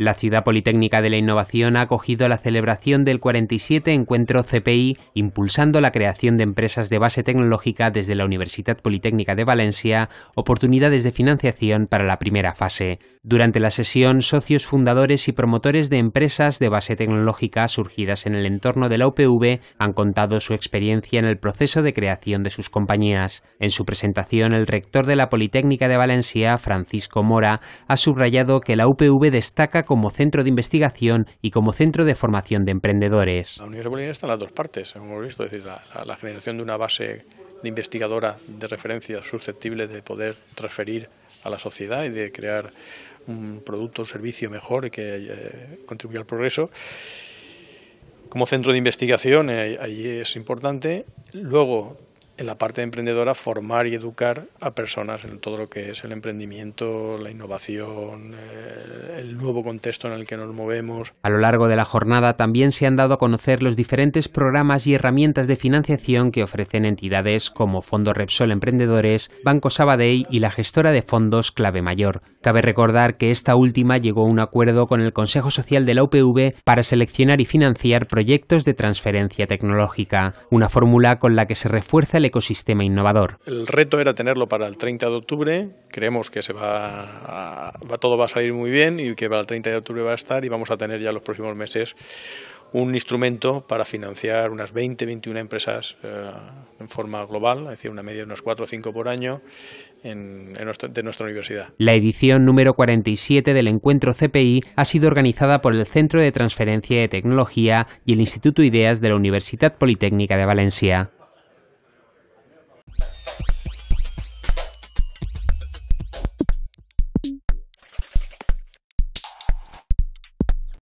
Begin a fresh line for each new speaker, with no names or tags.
La Ciudad Politécnica de la Innovación ha acogido la celebración del 47 Encuentro CPI, impulsando la creación de empresas de base tecnológica desde la Universidad Politécnica de Valencia, oportunidades de financiación para la primera fase. Durante la sesión, socios fundadores y promotores de empresas de base tecnológica surgidas en el entorno de la UPV han contado su experiencia en el proceso de creación de sus compañías. En su presentación, el rector de la Politécnica de Valencia, Francisco Mora, ha subrayado que la UPV destaca como centro de investigación y como centro de formación de emprendedores. La
Universidad europea está en las dos partes, hemos visto, es decir, la, generación de una base de investigadora de referencia susceptible de poder transferir a la sociedad y de crear un producto o servicio mejor y que eh, contribuya al progreso. Como centro de investigación, eh, ahí es importante. Luego, en la parte emprendedora formar y educar a personas en todo lo que es el emprendimiento, la innovación, eh, el nuevo contexto en el que nos movemos.
A lo largo de la jornada también se han dado a conocer los diferentes programas y herramientas de financiación que ofrecen entidades como Fondo Repsol Emprendedores, Banco Sabadell y la gestora de fondos Clave Mayor. Cabe recordar que esta última llegó a un acuerdo con el Consejo Social de la UPV para seleccionar y financiar proyectos de transferencia tecnológica, una fórmula con la que se refuerza el ecosistema innovador.
El reto era tenerlo para el 30 de octubre. Creemos que todo va a salir muy bien y que para el 30 de octubre va a estar y vamos a tener ya los próximos meses un instrumento para financiar unas 20, 21 empresas eh, en forma global, es decir, una media de unos 4 o 5 por año en, de nuestra universidad.
La edición número 47 del encuentro CPI ha sido organizada por el Centro de Transferencia de Tecnología y el Instituto Ideas de la Universidad Politécnica de Valencia.